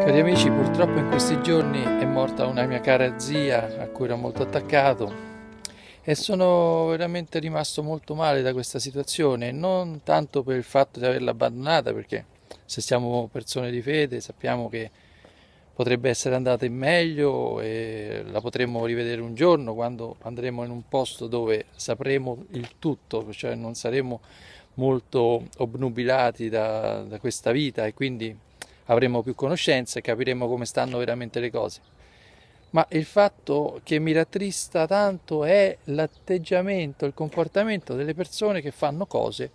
Cari amici, purtroppo in questi giorni è morta una mia cara zia a cui ero molto attaccato e sono veramente rimasto molto male da questa situazione, non tanto per il fatto di averla abbandonata, perché se siamo persone di fede sappiamo che potrebbe essere andata in meglio e la potremmo rivedere un giorno quando andremo in un posto dove sapremo il tutto, cioè non saremo molto obnubilati da, da questa vita e quindi avremo più conoscenza e capiremo come stanno veramente le cose. Ma il fatto che mi rattrista tanto è l'atteggiamento, il comportamento delle persone che fanno cose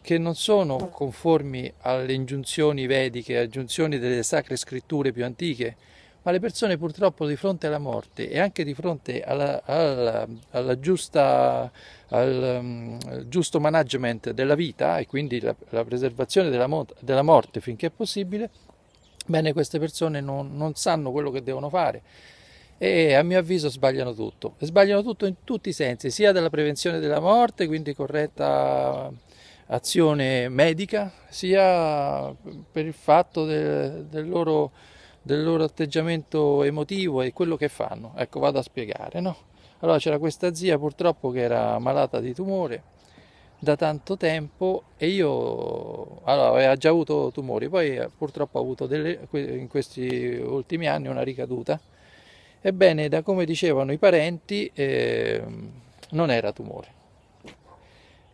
che non sono conformi alle ingiunzioni vediche, alle ingiunzioni delle sacre scritture più antiche, ma le persone purtroppo di fronte alla morte e anche di fronte alla, alla, alla giusta, al um, giusto management della vita e quindi la, la preservazione della, della, morte finché è possibile, bene queste persone non, non sanno quello che devono fare e a mio avviso sbagliano tutto. sbagliano tutto in tutti i sensi, sia della prevenzione della morte, quindi corretta azione medica, sia per il fatto del, del loro del loro atteggiamento emotivo e quello che fanno. Ecco, vado a spiegare, no? Allora c'era questa zia purtroppo che era malata di tumore da tanto tempo e io allora, aveva già avuto tumori, poi eh, purtroppo ha avuto delle, in questi ultimi anni una ricaduta. Ebbene, da come dicevano i parenti, eh, non era tumore,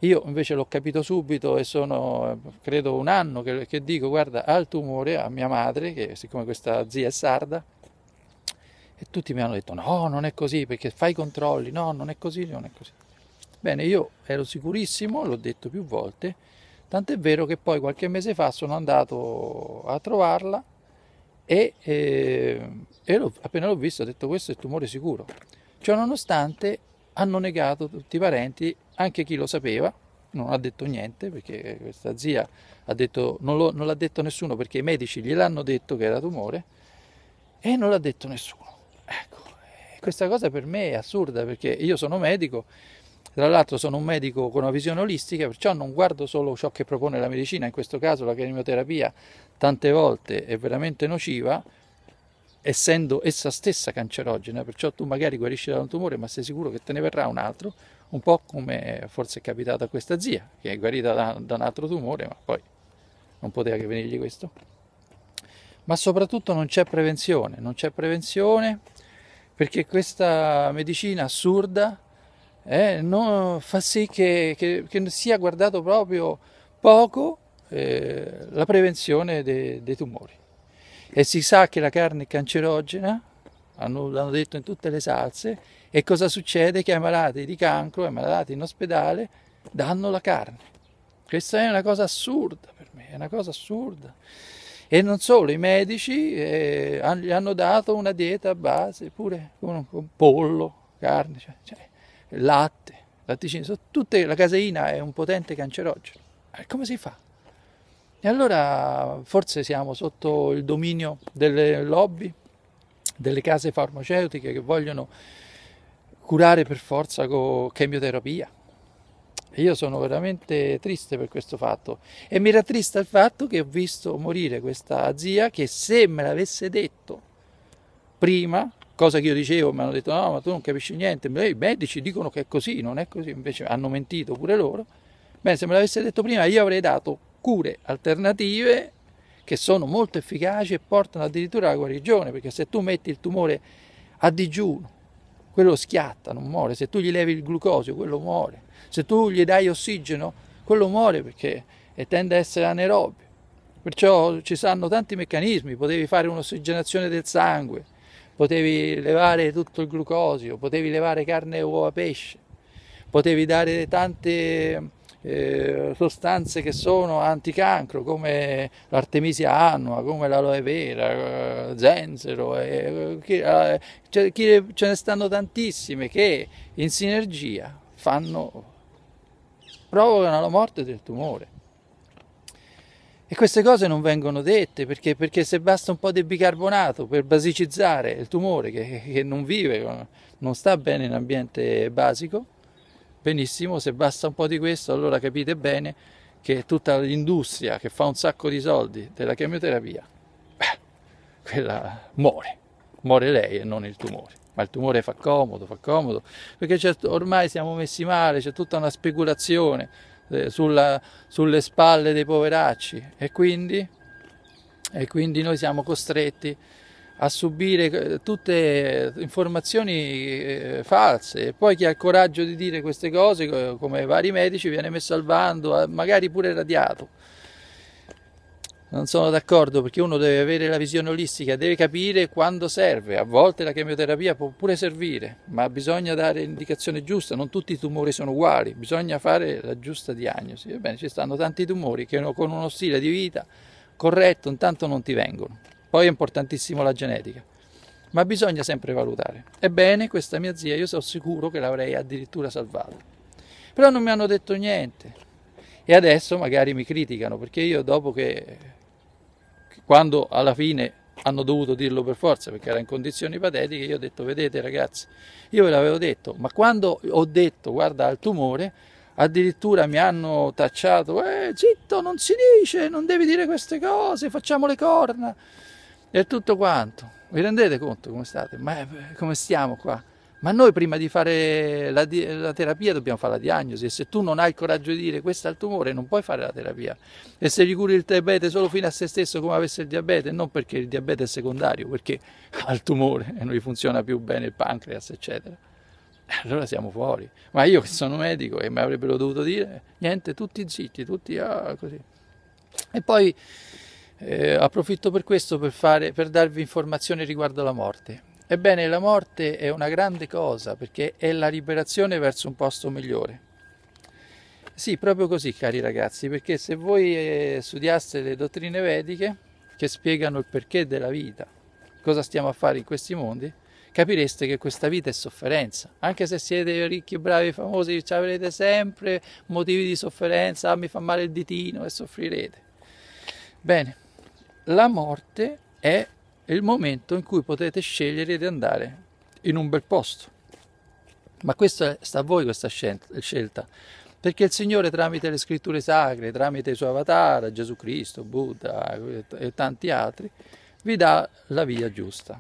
io invece l'ho capito subito e sono, credo, un anno che, che dico, guarda, ha il tumore a mia madre, che siccome questa zia è sarda, e tutti mi hanno detto, no, non è così, perché fai i controlli, no, non è così, non è così. Bene, io ero sicurissimo, l'ho detto più volte, tant'è vero che poi qualche mese fa sono andato a trovarla e, e, eh, e l'ho, appena l'ho vista ho detto questo è il tumore sicuro. Ciononostante hanno negato tutti i parenti anche chi lo sapeva non ha detto niente perché questa zia ha detto, non, lo, non l'ha detto nessuno perché i medici gliel'hanno detto che era tumore e non l'ha detto nessuno. Ecco, eh, questa cosa per me è assurda perché io sono medico, tra l'altro sono un medico con una visione olistica, perciò non guardo solo ciò che propone la medicina, in questo caso la chemioterapia tante volte è veramente nociva, essendo essa stessa cancerogena, perciò tu magari guarisci da un tumore ma sei sicuro che te ne verrà un altro, un po' come forse è capitato a questa zia, che è guarita da, da un altro tumore, ma poi non poteva che venirgli questo. Ma soprattutto non c'è prevenzione, non c'è prevenzione perché questa medicina assurda eh, no, fa sì che, che, che, sia guardato proprio poco eh, la prevenzione de, dei tumori. E si sa che la carne è cancerogena, hanno, l'hanno detto in tutte le salse, e cosa succede? Che ai malati di cancro, ai malati in ospedale, danno la carne. Questa è una cosa assurda per me, è una cosa assurda. E non solo, i medici eh, gli hanno dato una dieta a base, pure con, con pollo, carne, cioè, cioè, latte, latticini, tutte, la caseina è un potente cancerogeno. Eh, come si fa? E allora forse siamo sotto il dominio delle lobby, delle case farmaceutiche che vogliono curare per forza con chemioterapia. Io sono veramente triste per questo fatto e mi rattrista il fatto che ho visto morire questa zia che se me l'avesse detto prima, cosa che io dicevo, mi hanno detto no ma tu non capisci niente, i medici dicono che è così, non è così, invece hanno mentito pure loro, beh se me l'avesse detto prima io avrei dato cure alternative che sono molto efficaci e portano addirittura alla guarigione, perché se tu metti il tumore a digiuno, quello schiatta, non muore, se tu gli levi il glucosio, quello muore, se tu gli dai ossigeno, quello muore perché eh, tende a essere anaerobio. Perciò ci sanno tanti meccanismi, potevi fare un'ossigenazione del sangue, potevi levare tutto il glucosio, potevi levare carne, uova, pesce, potevi dare tante eh, sostanze che sono anticancro come l'artemisia annua, come l'aloe vera, eh, zenzero, eh, ce, eh, cioè, ce ne stanno tantissime che in sinergia fanno, provocano la morte del tumore. E queste cose non vengono dette perché, perché, se basta un po' di bicarbonato per basicizzare il tumore che, che non vive, non sta bene in ambiente basico, Benissimo, se basta un po' di questo, allora capite bene che tutta l'industria che fa un sacco di soldi della chemioterapia, beh, quella muore, muore lei e non il tumore. Ma il tumore fa comodo, fa comodo, perché ormai siamo messi male, c'è tutta una speculazione eh, sulla, sulle spalle dei poveracci e quindi, e quindi noi siamo costretti a subire eh, tutte informazioni eh, false. E poi chi ha il coraggio di dire queste cose, come vari medici, viene messo al bando, eh, magari pure radiato. Non sono d'accordo perché uno deve avere la visione olistica, deve capire quando serve. A volte la chemioterapia può pure servire, ma bisogna dare l'indicazione giusta. Non tutti i tumori sono uguali, bisogna fare la giusta diagnosi. Ebbene, ci stanno tanti tumori che con uno stile di vita corretto intanto non ti vengono. Poi è importantissimo la genetica, ma bisogna sempre valutare. Ebbene, questa mia zia io sono sicuro che l'avrei addirittura salvata. Però non mi hanno detto niente. E adesso magari mi criticano, perché io dopo che, quando alla fine hanno dovuto dirlo per forza perché era in condizioni patetiche, io ho detto vedete ragazzi, io ve l'avevo detto, ma quando ho detto guarda al tumore, addirittura mi hanno tacciato, eh zitto non si dice, non devi dire queste cose, facciamo le corna e tutto quanto. Vi rendete conto come state? Ma come stiamo qua? Ma noi prima di fare la, la, terapia dobbiamo fare la diagnosi e se tu non hai il coraggio di dire questo è il tumore non puoi fare la terapia e se gli curi il diabete solo fino a se stesso come avesse il diabete non perché il diabete è secondario perché ha il tumore e non gli funziona più bene il pancreas eccetera allora siamo fuori ma io che sono medico e mi avrebbero dovuto dire niente tutti zitti tutti ah, così e poi eh, approfitto per questo per, fare, per darvi informazioni riguardo alla morte. Ebbene, la morte è una grande cosa perché è la liberazione verso un posto migliore. Sì, proprio così, cari ragazzi, perché se voi eh, studiaste le dottrine vediche che spiegano il perché della vita, cosa stiamo a fare in questi mondi, capireste che questa vita è sofferenza. Anche se siete ricchi, bravi, famosi, ci avrete sempre motivi di sofferenza, ah, mi fa male il ditino e soffrirete. Bene la morte è il momento in cui potete scegliere di andare in un bel posto. Ma questa sta a voi questa scelta, perché il Signore tramite le scritture sacre, tramite i suoi avatar, Gesù Cristo, Buddha e tanti altri, vi dà la via giusta.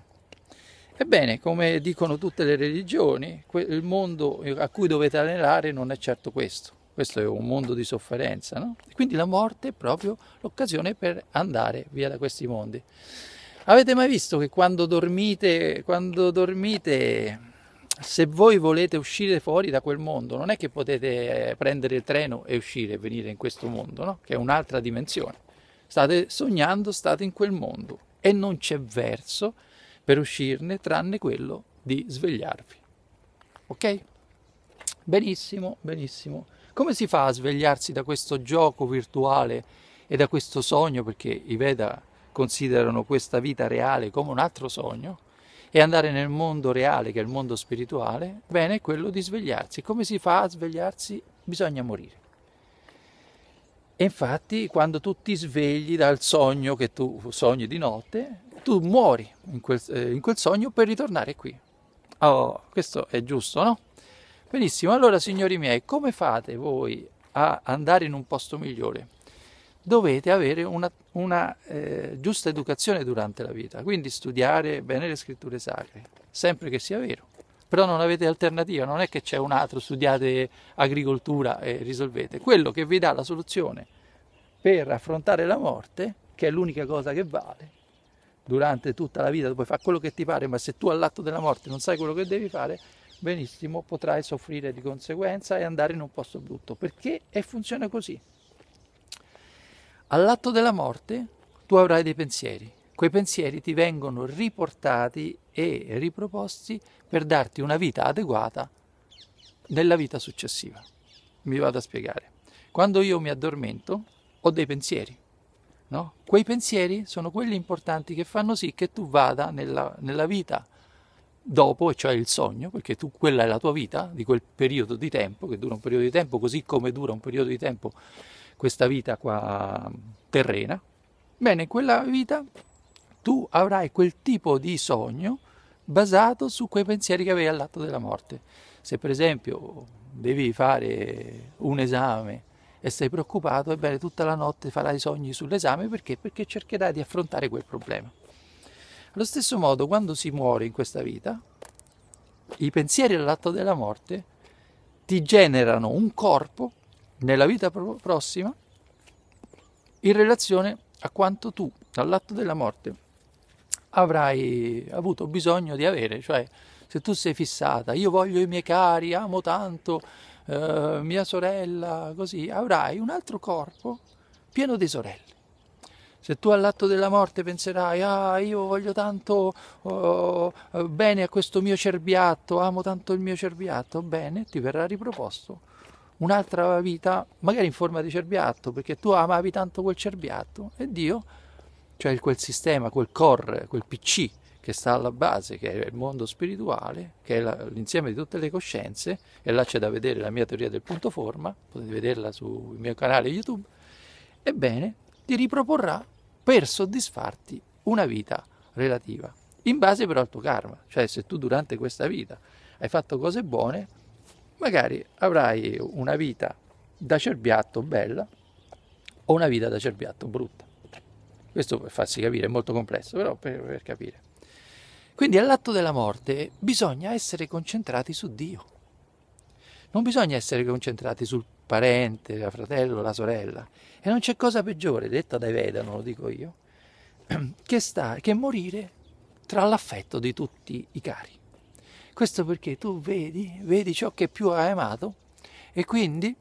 Ebbene, come dicono tutte le religioni, il mondo a cui dovete allenare non è certo questo. Questo è un mondo di sofferenza, no? quindi la morte è proprio l'occasione per andare via da questi mondi. Avete mai visto che quando dormite, quando dormite, se voi volete uscire fuori da quel mondo, non è che potete prendere il treno e uscire e venire in questo mondo, no? Che è un'altra dimensione. State sognando, state in quel mondo e non c'è verso per uscirne tranne quello di svegliarvi. Ok? Benissimo, benissimo. Come si fa a svegliarsi da questo gioco virtuale e da questo sogno, perché i Veda considerano questa vita reale come un altro sogno, e andare nel mondo reale, che è il mondo spirituale? Bene, è quello di svegliarsi. Come si fa a svegliarsi? Bisogna morire. E infatti quando tu ti svegli dal sogno che tu sogni di notte, tu muori in quel, eh, in quel sogno per ritornare qui. Oh, questo è giusto, no? Benissimo, allora signori miei, come fate voi a andare in un posto migliore? Dovete avere una, una eh, giusta educazione durante la vita, quindi studiare bene le scritture sacre, sempre che sia vero. Però non avete alternativa, non è che c'è un altro, studiate agricoltura e risolvete. Quello che vi dà la soluzione per affrontare la morte, che è l'unica cosa che vale, durante tutta la vita, tu puoi fare quello che ti pare, ma se tu all'atto della morte non sai quello che devi fare, benissimo potrai soffrire di conseguenza e andare in un posto brutto, perché funziona così. All'atto della morte tu avrai dei pensieri, quei pensieri ti vengono riportati e riproposti per darti una vita adeguata nella vita successiva. Mi vado a spiegare. Quando io mi addormento ho dei pensieri, no? Quei pensieri sono quelli importanti che fanno sì che tu vada nella, nella vita dopo, e cioè il sogno, perché tu, quella è la tua vita di quel periodo di tempo, che dura un periodo di tempo, così come dura un periodo di tempo questa vita qua terrena, bene, quella vita tu avrai quel tipo di sogno basato su quei pensieri che avevi all'atto della morte. Se per esempio devi fare un esame e sei preoccupato, ebbene tutta la notte farai sogni sull'esame perché? Perché cercherai di affrontare quel problema. Allo stesso modo, quando si muore in questa vita, i pensieri all'atto della morte ti generano un corpo nella vita prossima in relazione a quanto tu dall'atto della morte avrai avuto bisogno di avere, cioè se tu sei fissata, io voglio i miei cari, amo tanto eh, mia sorella, così avrai un altro corpo pieno di sorelle se tu all'atto della morte penserai, ah, io voglio tanto oh, eh, bene a questo mio cerbiatto, amo tanto il mio cerbiatto, bene, ti verrà riproposto un'altra vita, magari in forma di cerbiatto, perché tu amavi tanto quel cerbiatto e Dio, cioè quel sistema, quel core, quel PC che sta alla base, che è il mondo spirituale, che è la, l'insieme di tutte le coscienze, e là c'è da vedere la mia teoria del punto forma, potete vederla sul mio canale YouTube, ebbene, ti riproporrà per soddisfarti una vita relativa, in base però al tuo karma, cioè se tu durante questa vita hai fatto cose buone, magari avrai una vita da cerbiatto bella o una vita da cerbiatto brutta. Questo per farsi capire, è molto complesso, però per, per capire. Quindi all'atto della morte bisogna essere concentrati su Dio. Non bisogna essere concentrati sul parente, la fratello, la sorella. E non c'è cosa peggiore, detta dai Vedano, lo dico io, che, sta, che morire tra l'affetto di tutti i cari. Questo perché tu vedi, vedi ciò che più hai amato e quindi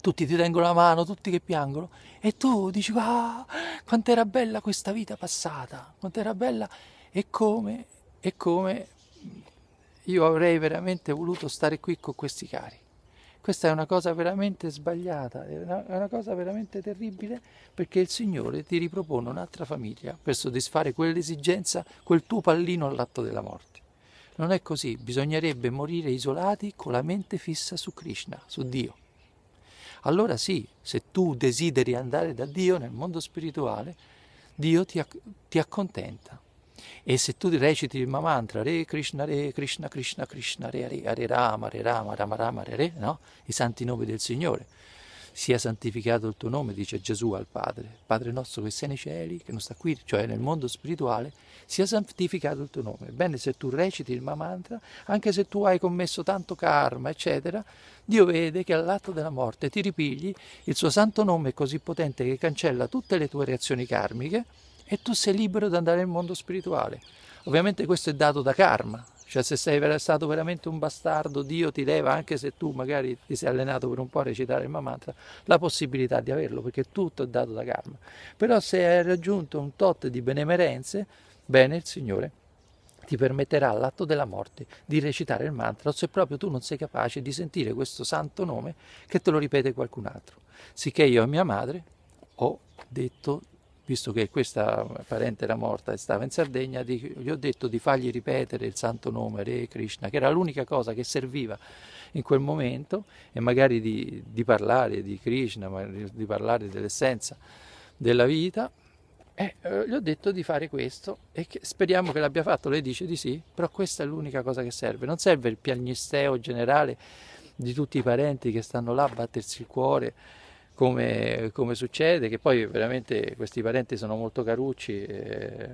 tutti ti tengono la mano, tutti che piangono e tu dici ah, quanto era bella questa vita passata, quanto era bella e come, e come io avrei veramente voluto stare qui con questi cari. Questa è una cosa veramente sbagliata, è una, è una cosa veramente terribile perché il Signore ti ripropone un'altra famiglia per soddisfare quell'esigenza, quel tuo pallino all'atto della morte. Non è così, bisognerebbe morire isolati con la mente fissa su Krishna, su Dio. Allora sì, se tu desideri andare da Dio nel mondo spirituale, Dio ti, ti accontenta, e se tu reciti il mantra Re Krishna, Re Krishna, Krishna, Krishna, Re Re, Re Rama, Re Rama, Rama Rama, Re Re, no? I santi nomi del Signore. Sia santificato il tuo nome, dice Gesù al Padre, Padre nostro che sei nei cieli, che non sta qui, cioè nel mondo spirituale, sia santificato il tuo nome. Bene, se tu reciti il mantra, anche se tu hai commesso tanto karma, eccetera, Dio vede che all'atto della morte ti ripigli il suo santo nome così potente che cancella tutte le tue reazioni karmiche e tu sei libero di andare nel mondo spirituale. Ovviamente questo è dato da karma, cioè se sei stato veramente un bastardo, Dio ti leva, anche se tu magari ti sei allenato per un po' a recitare il mantra, la possibilità di averlo, perché tutto è dato da karma. Però se hai raggiunto un tot di benemerenze, bene il Signore ti permetterà all'atto della morte di recitare il mantra, o se proprio tu non sei capace di sentire questo santo nome che te lo ripete qualcun altro. Sicché io e mia madre ho detto visto che questa parente era morta e stava in Sardegna, gli ho detto di fargli ripetere il santo nome Re Krishna, che era l'unica cosa che serviva in quel momento, e magari di, di parlare di Krishna, di parlare dell'essenza della vita. E eh, gli ho detto di fare questo e che, speriamo che l'abbia fatto. Lei dice di sì, però questa è l'unica cosa che serve. Non serve il piagnisteo generale di tutti i parenti che stanno là a battersi il cuore come, come, succede, che poi veramente questi parenti sono molto carucci, eh,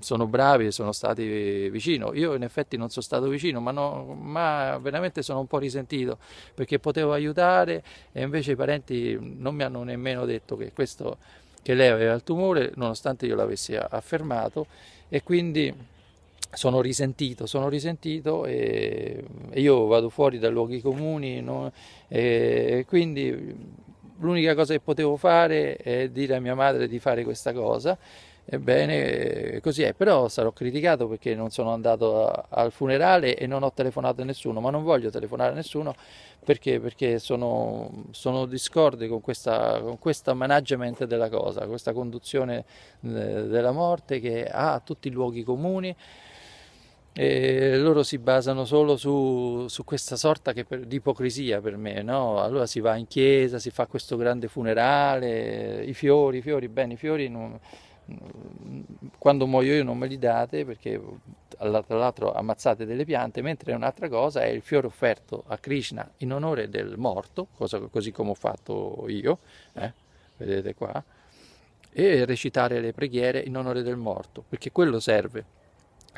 sono bravi, e sono stati vicino. Io in effetti non sono stato vicino, ma, no, ma, veramente sono un po' risentito perché potevo aiutare e invece i parenti non mi hanno nemmeno detto che, questo, che lei aveva il tumore, nonostante io l'avessi affermato e quindi sono risentito, sono risentito e, e, io vado fuori dai luoghi comuni, no? e quindi l'unica cosa che potevo fare è dire a mia madre di fare questa cosa. Ebbene, così è, però sarò criticato perché non sono andato a, al funerale e non ho telefonato a nessuno, ma non voglio telefonare a nessuno perché, perché sono, sono discorde con questa, con questa, management della cosa, questa conduzione eh, della morte che ha tutti i luoghi comuni. E loro si basano solo su, su questa sorta per, di ipocrisia per me, no? Allora si va in chiesa, si fa questo grande funerale, i fiori, i fiori, bene, i fiori non, quando muoio io non me li date perché tra l'altro ammazzate delle piante, mentre un'altra cosa è il fiore offerto a Krishna in onore del morto, cosa, così come ho fatto io, eh? vedete qua, e recitare le preghiere in onore del morto, perché quello serve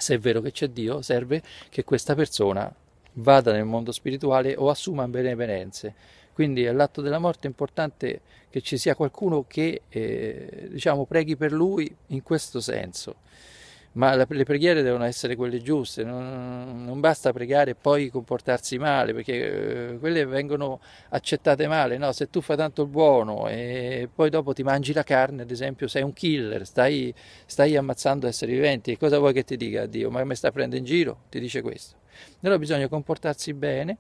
se è vero che c'è Dio, serve che questa persona vada nel mondo spirituale o assuma benevenenze. Quindi all'atto della morte è importante che ci sia qualcuno che eh, diciamo, preghi per lui in questo senso ma la, le preghiere devono essere quelle giuste, non, non, basta pregare e poi comportarsi male, perché eh, quelle vengono accettate male, no? se tu fai tanto il buono e poi dopo ti mangi la carne, ad esempio sei un killer, stai, stai ammazzando esseri viventi, e cosa vuoi che ti dica Dio? Ma mi sta prendendo in giro? Ti dice questo. Allora bisogna comportarsi bene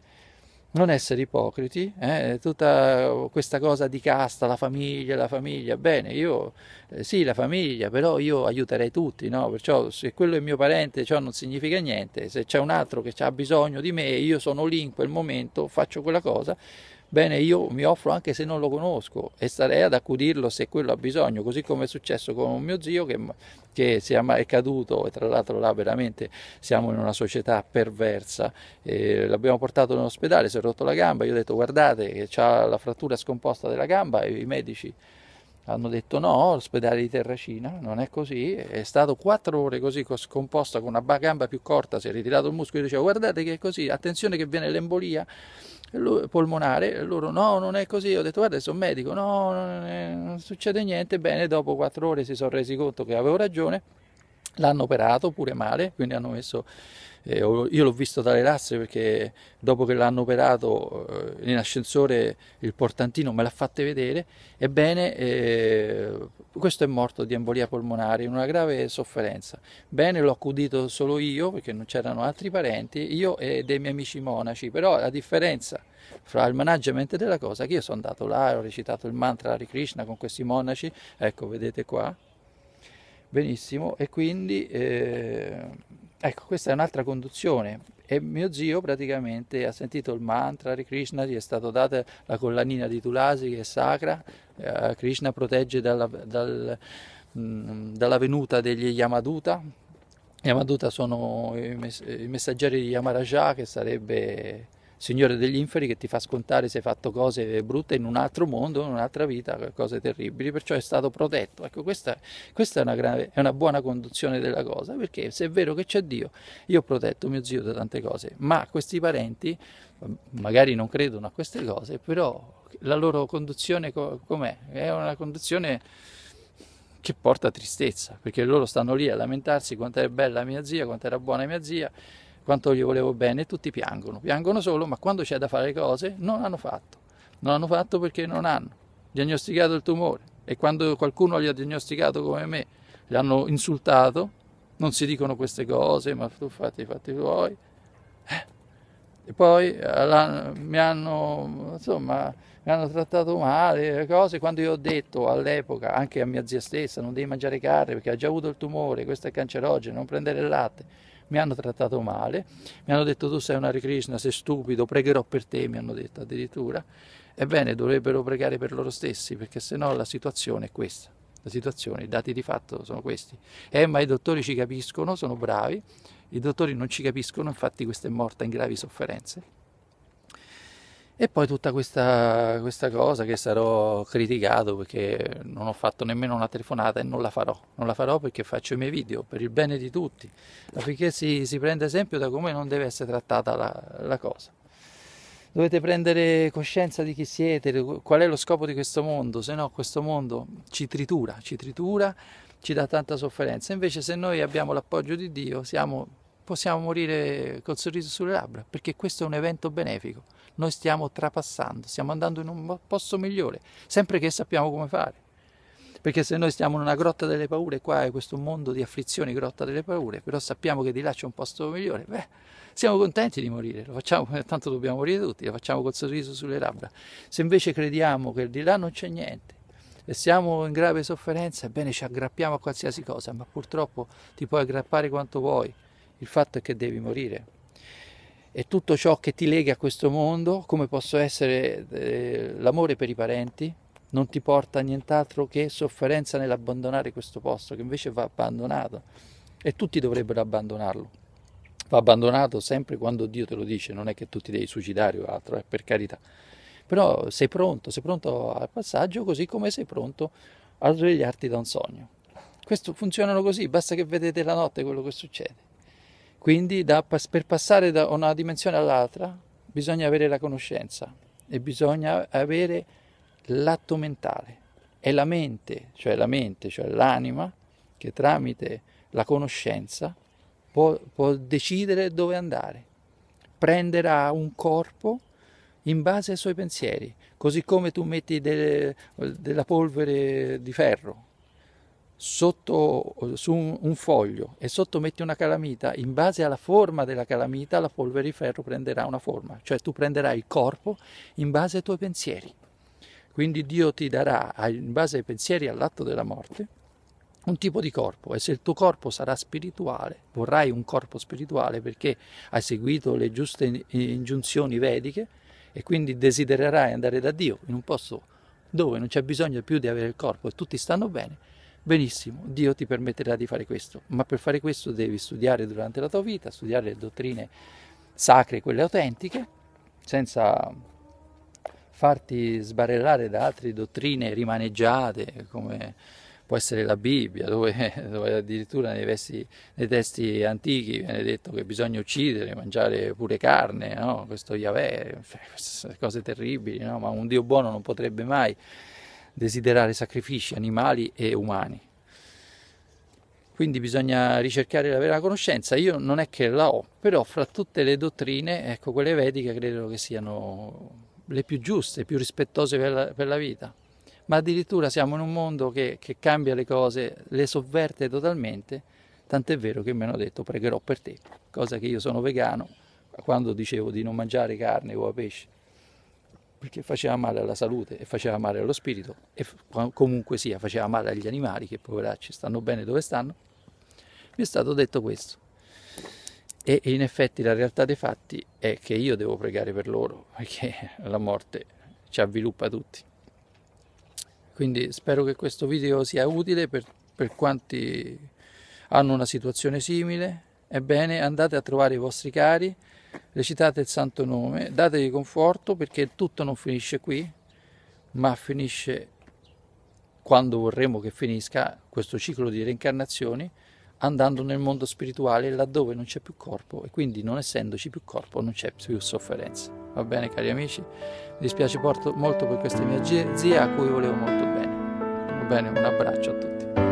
non essere ipocriti, eh? eh? tutta questa cosa di casta, la famiglia, la famiglia, bene, io eh, sì, la famiglia, però io aiuterei tutti, no? Perciò se quello è mio parente, ciò non significa niente, se c'è un altro che ha bisogno di me, io sono lì in quel momento, faccio quella cosa, bene io mi offro anche se non lo conosco e starei ad accudirlo se quello ha bisogno, così come è successo con un mio zio che, che è caduto e tra l'altro là veramente siamo in una società perversa, eh, l'abbiamo portato in ospedale, si è rotto la gamba, io ho detto guardate che ha la frattura scomposta della gamba e i medici hanno detto no, l'ospedale di Terracina, non è così, è stato quattro ore così scomposta con una gamba più corta, si è ritirato il muscolo e diceva guardate che è così, attenzione che viene l'embolia polmonare, e loro no, non è così, ho detto guarda sono medico, no, non, è, non succede niente, bene, dopo quattro ore si sono resi conto che avevo ragione L'hanno operato pure male, quindi hanno messo eh, io l'ho visto dalle razze perché dopo che l'hanno operato eh, in ascensore il portantino me l'ha fatta vedere. Ebbene, eh, questo è morto di embolia polmonare in una grave sofferenza. Bene, l'ho accudito solo io perché non c'erano altri parenti, io e dei miei amici monaci. Però la differenza fra il management della cosa è che io sono andato là, ho recitato il mantra Hare Krishna con questi monaci, ecco, vedete qua Benissimo, e quindi eh, ecco, questa è un'altra conduzione. E mio zio praticamente ha sentito il mantra di Krishna, gli è stata data la collanina di Tulasi che è sacra, eh, Krishna protegge dalla, dal, mh, mm, dalla venuta degli Yamaduta, Yamaduta sono i, mess- i messaggeri di Yamaraja che sarebbe Signore degli Inferi che ti fa scontare se hai fatto cose brutte in un altro mondo, in un'altra vita, cose terribili, perciò è stato protetto. Ecco, questa, questa è, una grave, è, una buona conduzione della cosa, perché se è vero che c'è Dio, io ho protetto mio zio da tante cose, ma questi parenti magari non credono a queste cose, però la loro conduzione com'è? È una conduzione che porta tristezza, perché loro stanno lì a lamentarsi quanto è bella mia zia, quanto era buona mia zia, quanto gli volevo bene, tutti piangono, piangono solo, ma quando c'è da fare cose non hanno fatto, non hanno fatto perché non hanno diagnosticato il tumore e quando qualcuno gli ha diagnosticato come me, li hanno insultato, non si dicono queste cose, ma tu fatti i fatti tuoi. Eh. E poi eh, mi, hanno, insomma, mi hanno, trattato male cose quando io ho detto all'epoca, anche a mia zia stessa, non devi mangiare carne perché ha già avuto il tumore, questo è cancerogeno, non prendere il latte mi hanno trattato male, mi hanno detto tu sei un Hare Krishna, sei stupido, pregherò per te, mi hanno detto addirittura. Ebbene, dovrebbero pregare per loro stessi, perché se no la situazione è questa. La situazione, i dati di fatto sono questi. Eh, ma i dottori ci capiscono, sono bravi, i dottori non ci capiscono, infatti questa è morta in gravi sofferenze. E poi tutta questa, questa, cosa che sarò criticato perché non ho fatto nemmeno una telefonata e non la farò. Non la farò perché faccio i miei video per il bene di tutti, affinché si, si prenda esempio da come non deve essere trattata la, la cosa. Dovete prendere coscienza di chi siete, qual è lo scopo di questo mondo, se no questo mondo ci tritura, ci tritura, ci dà tanta sofferenza. Invece se noi abbiamo l'appoggio di Dio siamo possiamo morire col sorriso sulle labbra, perché questo è un evento benefico. Noi stiamo trapassando, stiamo andando in un posto migliore, sempre che sappiamo come fare. Perché se noi stiamo in una grotta delle paure, qua è questo mondo di afflizioni, grotta delle paure, però sappiamo che di là c'è un posto migliore, beh, siamo contenti di morire, lo facciamo tanto dobbiamo morire tutti, lo facciamo col sorriso sulle labbra. Se invece crediamo che di là non c'è niente, e siamo in grave sofferenza, ebbene ci aggrappiamo a qualsiasi cosa, ma purtroppo ti puoi aggrappare quanto vuoi, il fatto è che devi morire. E tutto ciò che ti lega a questo mondo, come posso essere eh, l'amore per i parenti, non ti porta a nient'altro che sofferenza nell'abbandonare questo posto, che invece va abbandonato. E tutti dovrebbero abbandonarlo. Va abbandonato sempre quando Dio te lo dice, non è che tu ti devi suicidare o altro, eh, per carità. Però sei pronto, sei pronto al passaggio così come sei pronto a svegliarti da un sogno. Questo funzionano così, basta che vedete la notte quello che succede. Quindi da, per passare da una dimensione all'altra bisogna avere la conoscenza e bisogna avere l'atto mentale. È la mente, cioè la mente, cioè l'anima, che tramite la conoscenza può, può decidere dove andare. Prenderà un corpo in base ai suoi pensieri, così come tu metti de, della polvere di ferro sotto, su un, un, foglio e sotto metti una calamita, in base alla forma della calamita la polvere di ferro prenderà una forma, cioè tu prenderai il corpo in base ai tuoi pensieri. Quindi Dio ti darà, in base ai pensieri all'atto della morte, un tipo di corpo e se il tuo corpo sarà spirituale, vorrai un corpo spirituale perché hai seguito le giuste ingiunzioni vediche e quindi desidererai andare da Dio in un posto dove non c'è bisogno più di avere il corpo e tutti stanno bene, Benissimo, Dio ti permetterà di fare questo, ma per fare questo devi studiare durante la tua vita, studiare le dottrine sacre, quelle autentiche, senza farti sbarellare da altre dottrine rimaneggiate come può essere la Bibbia, dove, dove addirittura nei, vesti, nei, testi antichi viene detto che bisogna uccidere, mangiare pure carne, no? questo Yahweh, cioè, cose terribili, no? ma un Dio buono non potrebbe mai desiderare sacrifici animali e umani. Quindi bisogna ricercare la vera conoscenza. Io non è che la ho, però fra tutte le dottrine, ecco, quelle vediche credo che siano le più giuste, più rispettose per la, per la, vita. Ma addirittura siamo in un mondo che, che cambia le cose, le sovverte totalmente, tant'è vero che mi hanno detto pregherò per te, cosa che io sono vegano quando dicevo di non mangiare carne o pesce perché faceva male alla salute e faceva male allo spirito e comunque sia faceva male agli animali che poveracci stanno bene dove stanno, mi è stato detto questo. E in effetti la realtà dei fatti è che io devo pregare per loro perché la morte ci avviluppa tutti. Quindi spero che questo video sia utile per, per quanti hanno una situazione simile. Ebbene, andate a trovare i vostri cari recitate il santo nome, datevi conforto perché tutto non finisce qui, ma finisce quando vorremmo che finisca questo ciclo di reincarnazioni, andando nel mondo spirituale laddove non c'è più corpo e quindi non essendoci più corpo non c'è più sofferenza. Va bene cari amici? Mi dispiace molto per questa mia zia a cui volevo molto bene. Va bene, un abbraccio a tutti.